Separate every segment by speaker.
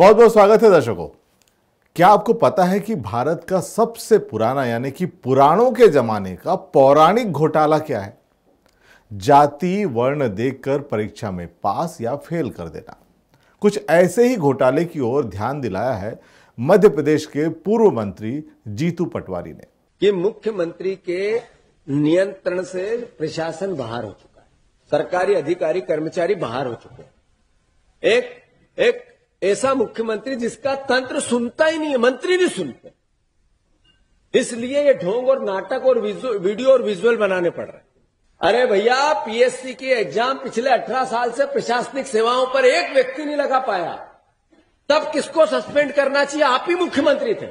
Speaker 1: बहुत बहुत स्वागत है दर्शकों क्या आपको पता है कि भारत का सबसे पुराना यानी कि पुराणों के जमाने का पौराणिक घोटाला क्या है जाति वर्ण देखकर परीक्षा में पास या फेल कर देना कुछ ऐसे ही घोटाले की ओर ध्यान दिलाया है मध्य प्रदेश के पूर्व मंत्री जीतू पटवारी ने ये मुख्यमंत्री के नियंत्रण से प्रशासन बाहर हो चुका है सरकारी अधिकारी कर्मचारी बाहर हो चुके हैं एक एक ऐसा मुख्यमंत्री जिसका तंत्र सुनता ही नहीं है मंत्री नहीं सुनते इसलिए ये ढोंग और नाटक और वीडियो और विजुअल बनाने पड़ रहे अरे भैया पीएससी की एग्जाम पिछले 18 साल से प्रशासनिक सेवाओं पर एक व्यक्ति नहीं लगा पाया तब किसको सस्पेंड करना चाहिए आप ही मुख्यमंत्री थे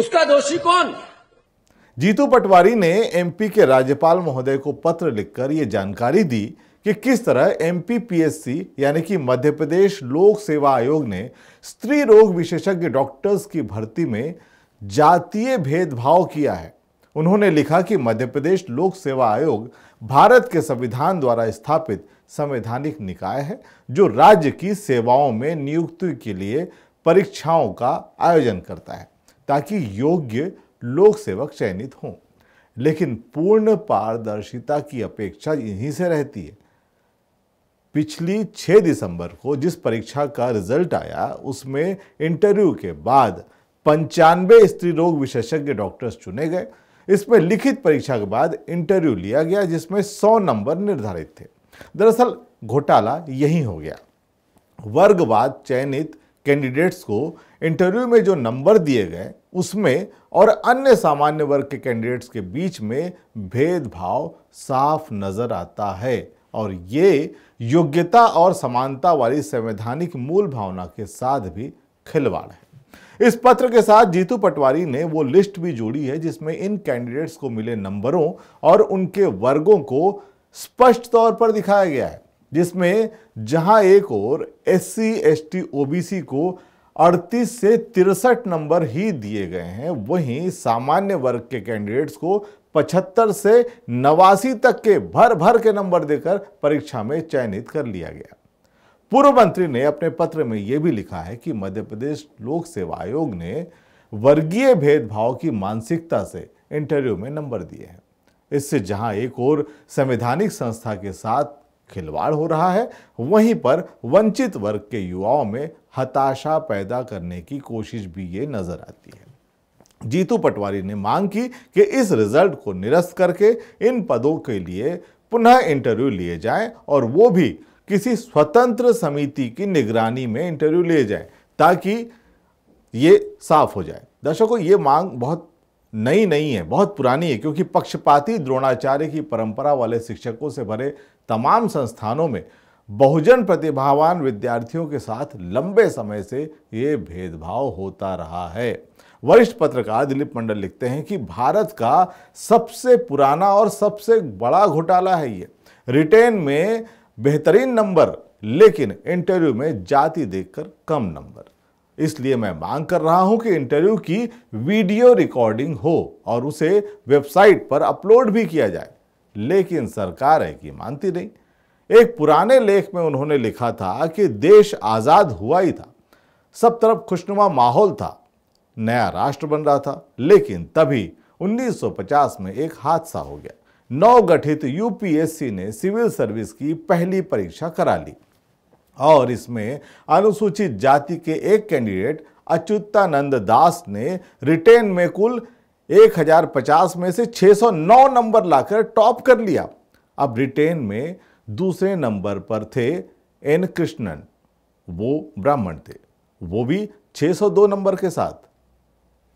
Speaker 1: उसका दोषी कौन जीतू पटवारी ने एमपी के राज्यपाल महोदय को पत्र लिखकर ये जानकारी दी कि किस तरह एम यानी कि मध्य प्रदेश लोक सेवा आयोग ने स्त्री रोग विशेषज्ञ डॉक्टर्स की भर्ती में जातीय भेदभाव किया है उन्होंने लिखा कि मध्य प्रदेश लोक सेवा आयोग भारत के संविधान द्वारा स्थापित संवैधानिक निकाय है जो राज्य की सेवाओं में नियुक्ति के लिए परीक्षाओं का आयोजन करता है ताकि योग्य लोक सेवक चयनित हों लेकिन पूर्ण पारदर्शिता की अपेक्षा यहीं से रहती है पिछली 6 दिसंबर को जिस परीक्षा का रिजल्ट आया उसमें इंटरव्यू के बाद पंचानवे स्त्री रोग विशेषज्ञ डॉक्टर्स चुने गए इसमें लिखित परीक्षा के बाद इंटरव्यू लिया गया जिसमें 100 नंबर निर्धारित थे दरअसल घोटाला यही हो गया वर्गवाद चयनित कैंडिडेट्स को इंटरव्यू में जो नंबर दिए गए उसमें और अन्य सामान्य वर्ग के कैंडिडेट्स के बीच में भेदभाव साफ नजर आता है और ये योग्यता और समानता वाली संवैधानिक मूल भावना के साथ भी खिलवाड़ है इस पत्र के साथ जीतू पटवारी ने वो लिस्ट भी जोड़ी है जिसमें इन कैंडिडेट्स को मिले नंबरों और उनके वर्गों को स्पष्ट तौर पर दिखाया गया है जिसमें जहां एक और S C S T O B C को अड़तीस से तिरसठ नंबर ही दिए गए हैं वहीं सामान्य वर्ग के कैंडिडेट्स को पचहत्तर से नवासी तक के भर भर के नंबर देकर परीक्षा में चयनित कर लिया गया पूर्व मंत्री ने अपने पत्र में यह भी लिखा है कि मध्य प्रदेश लोक सेवा आयोग ने वर्गीय भेदभाव की मानसिकता से इंटरव्यू में नंबर दिए हैं इससे जहां एक और संवैधानिक संस्था के साथ खिलवाड़ हो रहा है वहीं पर वंचित वर्ग के युवाओं में हताशा पैदा करने की कोशिश भी ये नज़र आती है जीतू पटवारी ने मांग की कि इस रिजल्ट को निरस्त करके इन पदों के लिए पुनः इंटरव्यू लिए जाएं और वो भी किसी स्वतंत्र समिति की निगरानी में इंटरव्यू लिए जाएं ताकि ये साफ हो जाए दर्शकों ये मांग बहुत नई नहीं है बहुत पुरानी है क्योंकि पक्षपाती द्रोणाचार्य की परंपरा वाले शिक्षकों से भरे तमाम संस्थानों में बहुजन प्रतिभावान विद्यार्थियों के साथ लंबे समय से ये भेदभाव होता रहा है वरिष्ठ पत्रकार दिलीप मंडल लिखते हैं कि भारत का सबसे पुराना और सबसे बड़ा घोटाला है ये रिटेन में बेहतरीन नंबर लेकिन इंटरव्यू में जाति देखकर कम नंबर इसलिए मैं मांग कर रहा हूं कि इंटरव्यू की वीडियो रिकॉर्डिंग हो और उसे वेबसाइट पर अपलोड भी किया जाए लेकिन सरकार है कि मानती नहीं एक पुराने लेख में उन्होंने लिखा था कि देश आज़ाद हुआ ही था सब तरफ खुशनुमा माहौल था नया राष्ट्र बन रहा था लेकिन तभी 1950 में एक हादसा हो गया नवगठित यूपीएससी ने सिविल सर्विस की पहली परीक्षा करा ली और इसमें अनुसूचित जाति के एक कैंडिडेट अच्युतानंद दास ने रिटेन में कुल 1050 में से 609 नंबर लाकर टॉप कर लिया अब रिटेन में दूसरे नंबर पर थे एन कृष्णन वो ब्राह्मण थे वो भी 602 नंबर के साथ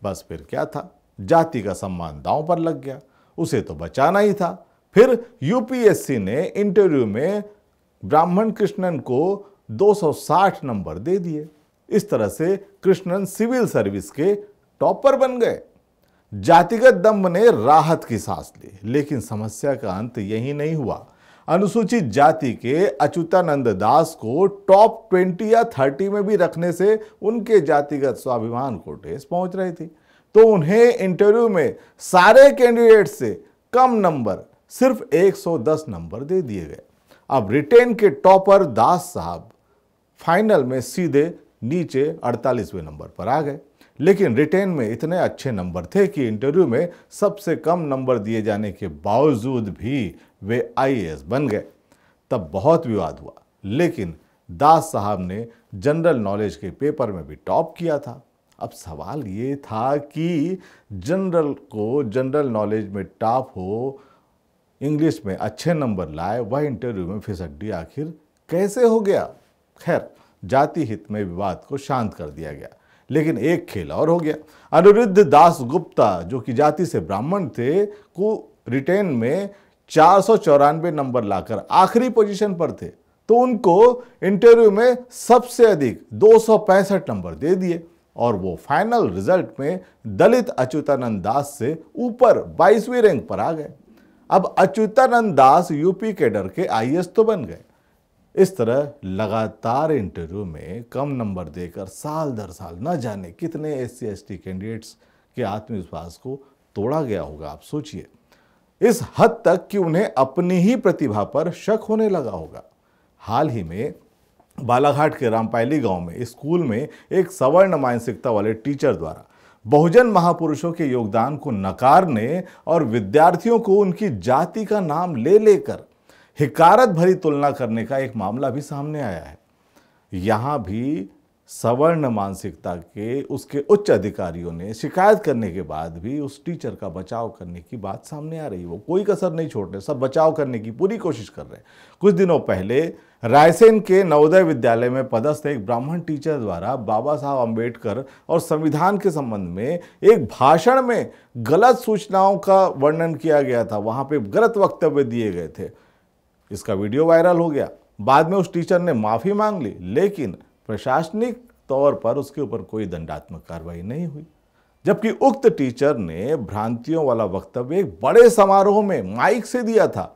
Speaker 1: बस फिर क्या था जाति का सम्मान दांव पर लग गया उसे तो बचाना ही था फिर यूपीएससी ने इंटरव्यू में ब्राह्मण कृष्णन को 260 नंबर दे दिए इस तरह से कृष्णन सिविल सर्विस के टॉपर बन गए जातिगत दम्भ ने राहत की सांस ली लेकिन समस्या का अंत यही नहीं हुआ अनुसूचित जाति के अच्युतानंद दास को टॉप ट्वेंटी या थर्टी में भी रखने से उनके जातिगत स्वाभिमान को ठेस पहुंच रही थी तो उन्हें इंटरव्यू में सारे कैंडिडेट से कम नंबर सिर्फ 110 नंबर दे दिए गए अब ब्रिटेन के टॉपर दास साहब फाइनल में सीधे नीचे 48वें नंबर पर आ गए लेकिन रिटेन में इतने अच्छे नंबर थे कि इंटरव्यू में सबसे कम नंबर दिए जाने के बावजूद भी वे आई बन गए तब बहुत विवाद हुआ लेकिन दास साहब ने जनरल नॉलेज के पेपर में भी टॉप किया था अब सवाल ये था कि जनरल को जनरल नॉलेज में टॉप हो इंग्लिश में अच्छे नंबर लाए वह इंटरव्यू में फिसड्डी आखिर कैसे हो गया खैर जाति हित में विवाद को शांत कर दिया गया लेकिन एक खेल और हो गया अनिरुद्ध दास गुप्ता जो कि जाति से ब्राह्मण थे को रिटेन में चार नंबर लाकर आखिरी पोजीशन पर थे तो उनको इंटरव्यू में सबसे अधिक दो नंबर दे दिए और वो फाइनल रिजल्ट में दलित अच्युतानंद दास से ऊपर 22वीं रैंक पर आ गए अब अच्युतानंद दास यूपी कैडर के, के आईएएस तो बन गए इस तरह लगातार इंटरव्यू में कम नंबर देकर साल दर साल न जाने कितने एस सी कैंडिडेट्स के आत्मविश्वास को तोड़ा गया होगा आप सोचिए इस हद तक कि उन्हें अपनी ही प्रतिभा पर शक होने लगा होगा हाल ही में बालाघाट के रामपायली गांव में स्कूल में एक सवर्ण मानसिकता वाले टीचर द्वारा बहुजन महापुरुषों के योगदान को नकारने और विद्यार्थियों को उनकी जाति का नाम ले लेकर हिकारत भरी तुलना करने का एक मामला भी सामने आया है यहाँ भी सवर्ण मानसिकता के उसके उच्च अधिकारियों ने शिकायत करने के बाद भी उस टीचर का बचाव करने की बात सामने आ रही है वो कोई कसर नहीं छोड़ रहे सब बचाव करने की पूरी कोशिश कर रहे हैं कुछ दिनों पहले रायसेन के नवोदय विद्यालय में पदस्थ एक ब्राह्मण टीचर द्वारा बाबा साहब अम्बेडकर और संविधान के संबंध में एक भाषण में गलत सूचनाओं का वर्णन किया गया था वहाँ पर गलत वक्तव्य दिए गए थे इसका वीडियो वायरल हो गया बाद में उस टीचर ने माफ़ी मांग ली लेकिन प्रशासनिक तौर पर उसके ऊपर कोई दंडात्मक कार्रवाई नहीं हुई जबकि उक्त टीचर ने भ्रांतियों वाला वक्तव्य एक बड़े समारोह में माइक से दिया था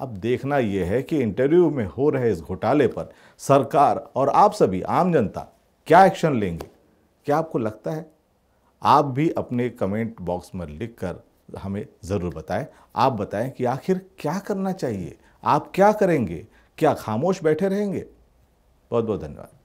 Speaker 1: अब देखना यह है कि इंटरव्यू में हो रहे इस घोटाले पर सरकार और आप सभी आम जनता क्या एक्शन लेंगे क्या आपको लगता है आप भी अपने कमेंट बॉक्स में लिखकर हमें ज़रूर बताएं आप बताएं कि आखिर क्या करना चाहिए आप क्या करेंगे क्या खामोश बैठे रहेंगे बहुत बहुत धन्यवाद